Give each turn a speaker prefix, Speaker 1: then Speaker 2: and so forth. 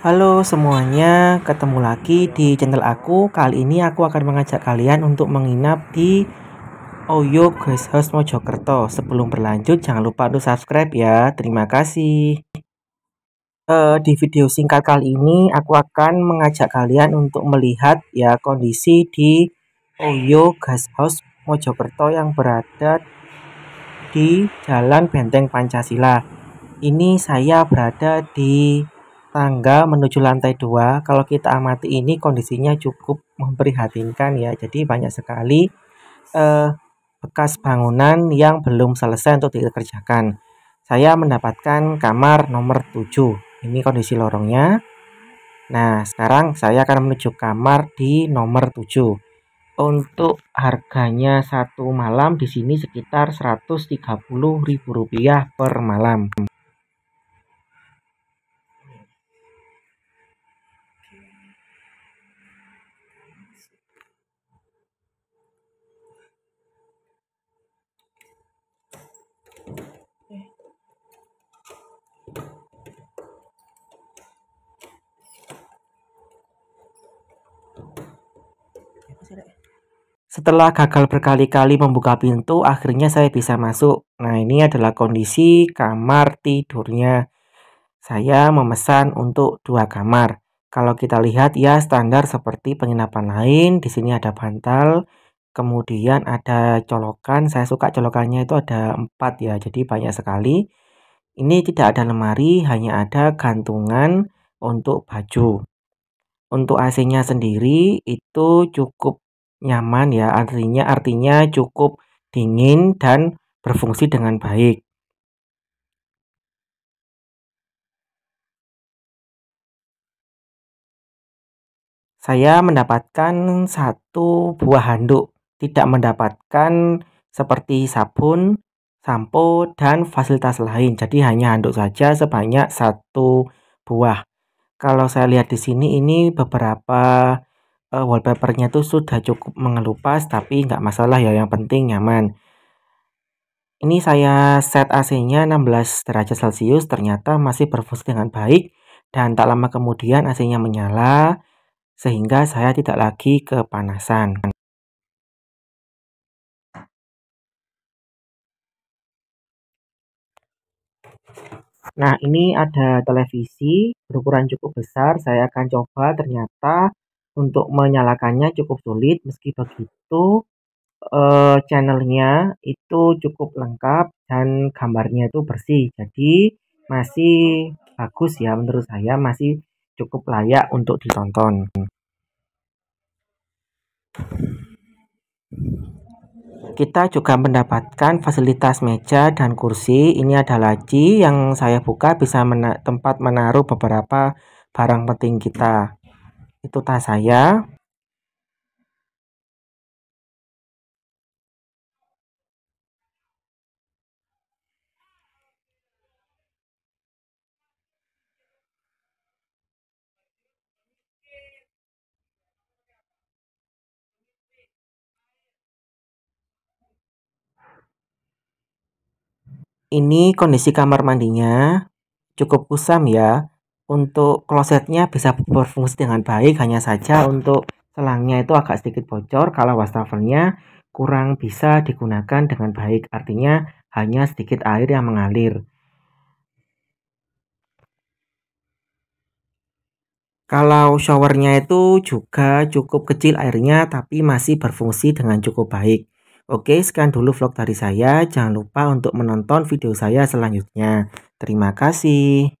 Speaker 1: Halo semuanya, ketemu lagi di channel aku. Kali ini aku akan mengajak kalian untuk menginap di Oyo Guest House Mojokerto. Sebelum berlanjut, jangan lupa untuk subscribe ya. Terima kasih. Uh, di video singkat kali ini, aku akan mengajak kalian untuk melihat ya kondisi di Oyo Guest House Mojokerto yang berada di Jalan Benteng Pancasila. Ini saya berada di tangga menuju lantai 2 kalau kita amati ini kondisinya cukup memprihatinkan ya jadi banyak sekali eh, bekas bangunan yang belum selesai untuk dikerjakan saya mendapatkan kamar nomor 7 ini kondisi lorongnya nah sekarang saya akan menuju kamar di nomor 7 untuk harganya satu malam di sini sekitar 130.000 rupiah per malam Setelah gagal berkali-kali membuka pintu, akhirnya saya bisa masuk. Nah, ini adalah kondisi kamar tidurnya. Saya memesan untuk dua kamar. Kalau kita lihat ya standar seperti penginapan lain, di sini ada bantal, kemudian ada colokan. Saya suka colokannya itu ada empat ya, jadi banyak sekali. Ini tidak ada lemari, hanya ada gantungan untuk baju. Untuk AC-nya sendiri itu cukup nyaman ya, artinya artinya cukup dingin dan berfungsi dengan baik. Saya mendapatkan satu buah handuk, tidak mendapatkan seperti sabun, sampo, dan fasilitas lain. Jadi hanya handuk saja sebanyak satu buah kalau saya lihat di sini ini beberapa uh, wallpapernya tuh sudah cukup mengelupas tapi nggak masalah ya yang penting nyaman ini saya set AC-nya 16 derajat Celcius ternyata masih berfungsi dengan baik dan tak lama kemudian AC-nya menyala sehingga saya tidak lagi kepanasan. Nah, ini ada televisi berukuran cukup besar. Saya akan coba ternyata untuk menyalakannya cukup sulit. Meski begitu, eh, channelnya itu cukup lengkap dan gambarnya itu bersih. Jadi, masih bagus ya menurut saya. Masih cukup layak untuk ditonton kita juga mendapatkan fasilitas meja dan kursi. Ini ada laci yang saya buka bisa mena tempat menaruh beberapa barang penting kita. Itu tas saya. Ini kondisi kamar mandinya cukup kusam ya. Untuk klosetnya bisa berfungsi dengan baik, hanya saja untuk selangnya itu agak sedikit bocor kalau wastafelnya kurang bisa digunakan dengan baik. Artinya hanya sedikit air yang mengalir. Kalau showernya itu juga cukup kecil airnya tapi masih berfungsi dengan cukup baik. Oke, sekian dulu vlog dari saya. Jangan lupa untuk menonton video saya selanjutnya. Terima kasih.